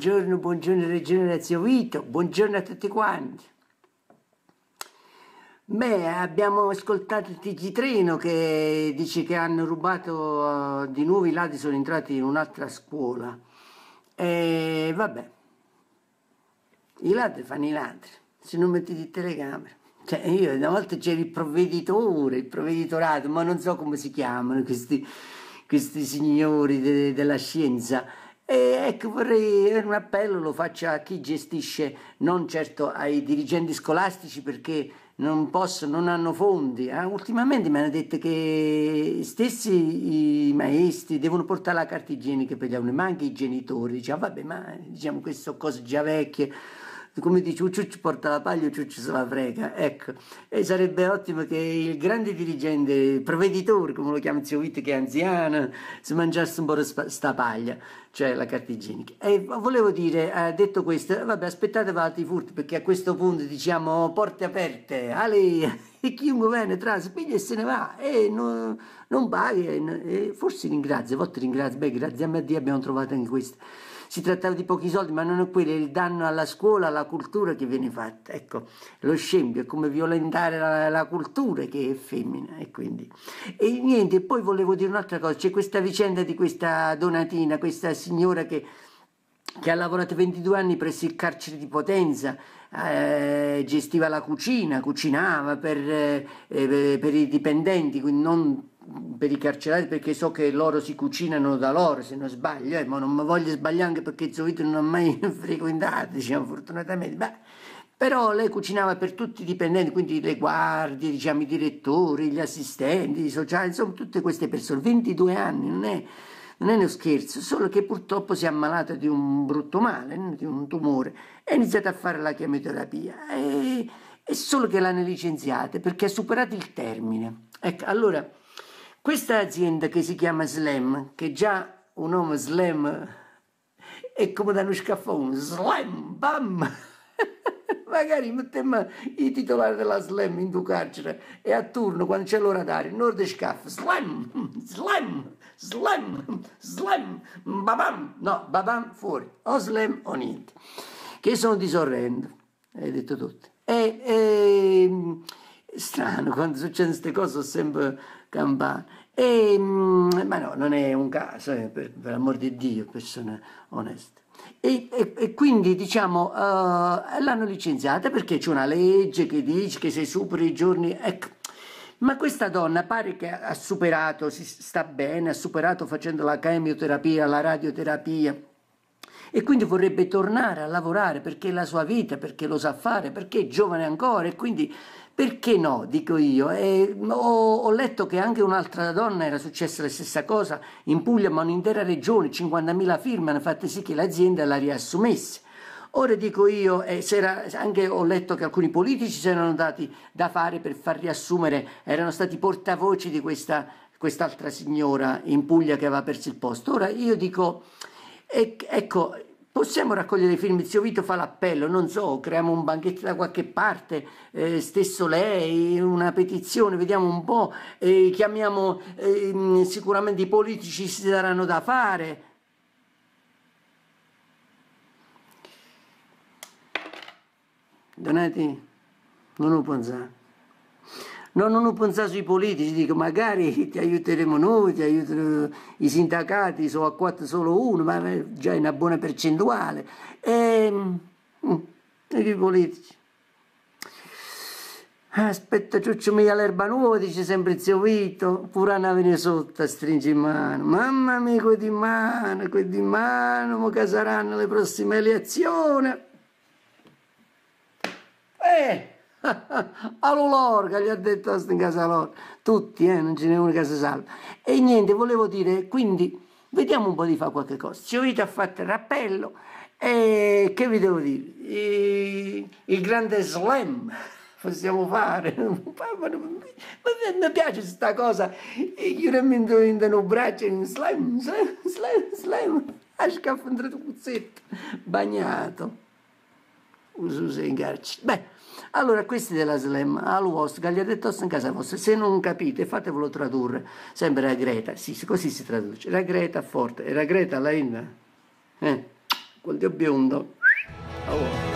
Buongiorno, buongiorno Regione Zio Vito, buongiorno a tutti quanti. Beh, abbiamo ascoltato il TG Treno che dice che hanno rubato, eh, di nuovo i ladri sono entrati in un'altra scuola. E vabbè, i ladri fanno i ladri, se non metti di telecamera. Cioè, io una volta c'era il provveditore, il provveditorato, ma non so come si chiamano questi, questi signori de, della scienza e ecco, vorrei un appello, lo faccio a chi gestisce, non certo ai dirigenti scolastici perché non possono, non hanno fondi. Eh? Ultimamente mi hanno detto che stessi i maestri devono portare la carta igienica per gli alunni, ma anche i genitori. Diciamo, vabbè, ma diciamo, queste sono cose già vecchie come dice un porta la paglia, un ciuccio se la frega, ecco, e sarebbe ottimo che il grande dirigente, il provveditore, come lo chiama zio Vitti, che è anziano, si mangiasse un po' sta paglia, cioè la carta igienica. E volevo dire, eh, detto questo, vabbè aspettate vado altri furti perché a questo punto diciamo porte aperte, ale, e chiunque viene tra, si e se ne va, e non, non paga, e, e forse ringrazia, a volte ringrazia, beh grazie a me a Dio abbiamo trovato anche questo si trattava di pochi soldi, ma non è quello, è il danno alla scuola, alla cultura che viene fatta. Ecco, lo scempio è come violentare la, la cultura che è femmina. E, quindi. e niente, poi volevo dire un'altra cosa, c'è questa vicenda di questa donatina, questa signora che che ha lavorato 22 anni presso il carcere di Potenza, eh, gestiva la cucina, cucinava per, eh, eh per i dipendenti, quindi non per i carcerati perché so che loro si cucinano da loro, se non sbaglio, eh, ma non mi voglio sbagliare anche perché Zovito non ho mai frequentato, diciamo, fortunatamente. Beh, però lei cucinava per tutti i dipendenti, quindi le guardie, diciamo, i direttori, gli assistenti, i sociali, insomma, tutte queste persone. 22 anni, non è, non è uno scherzo, solo che purtroppo si è ammalata di un brutto male, di un tumore, e ha iniziato a fare la chemioterapia. E, è solo che l'hanno licenziata perché ha superato il termine. Ecco, allora questa azienda che si chiama Slam, che già un uomo Slam è come da uno scaffone, Slam, bam! Magari mettiamo i titolari della Slam in tuo carcere e a turno, quando c'è l'ora d'aria, nord scaffa, Slam, Slam, Slam, Slam, babam, no, babam fuori, o Slam o niente, che sono disorrendo, hai detto tutto. E, e ehm, strano, quando succedono queste cose ho sempre Gambale. E, mm, ma no, non è un caso, eh, per, per l'amor di Dio, persone oneste. E, e, e quindi diciamo uh, l'hanno licenziata perché c'è una legge che dice che se superi i giorni... Ecco, ma questa donna pare che ha superato, si sta bene, ha superato facendo la chemioterapia, la radioterapia, e quindi vorrebbe tornare a lavorare perché è la sua vita, perché lo sa fare, perché è giovane ancora e quindi perché no, dico io. E mm, ho, ho letto che anche un'altra donna era successa la stessa cosa in Puglia, ma un'intera regione, 50.000 firme hanno fatto sì che l'azienda la riassumesse. Ora dico io, eh, anche ho letto che alcuni politici si erano dati da fare per far riassumere, erano stati portavoci di questa quest'altra signora in Puglia che aveva perso il posto. Ora io dico, e, ecco, possiamo raccogliere i film, zio Vito fa l'appello, non so, creiamo un banchetto da qualche parte, eh, stesso lei, una petizione, vediamo un po', eh, chiamiamo, eh, sicuramente i politici si daranno da fare. Donati, non lo pensare. No, non ho pensato ai politici, dico magari ti aiuteremo noi, ti aiuteremo i sindacati, sono a quattro solo uno, ma già è una buona percentuale. Ehm, mm, e, e i politici. Aspetta ciuccio mia l'erba nuova, dice sempre zio Vito, pure una viene sotto a stringere in mano. Mamma mia, quei di mano, quei di mano, ma che saranno le prossime elezioni? Eh! All'orca gli ha detto in casa loro. tutti, eh, non ce n'è uno che si salva. E niente, volevo dire, quindi vediamo un po' di fare qualche cosa. Giovita ha fatto il rappello e che vi devo dire? E... il grande slam possiamo fare. Ma Mi piace questa cosa. Io non mi intendo un braccio in slam, slam, slam, slam. A scaffo un puzzetto bagnato. Uso in carcere. Beh. Allora questi della Slam, Aluos, Gagliadettos in casa vostra, se non capite fatevelo tradurre, Sembra la Greta, sì, così si traduce, la Greta forte, e la Greta la Inna, eh, quel dio biondo, allora.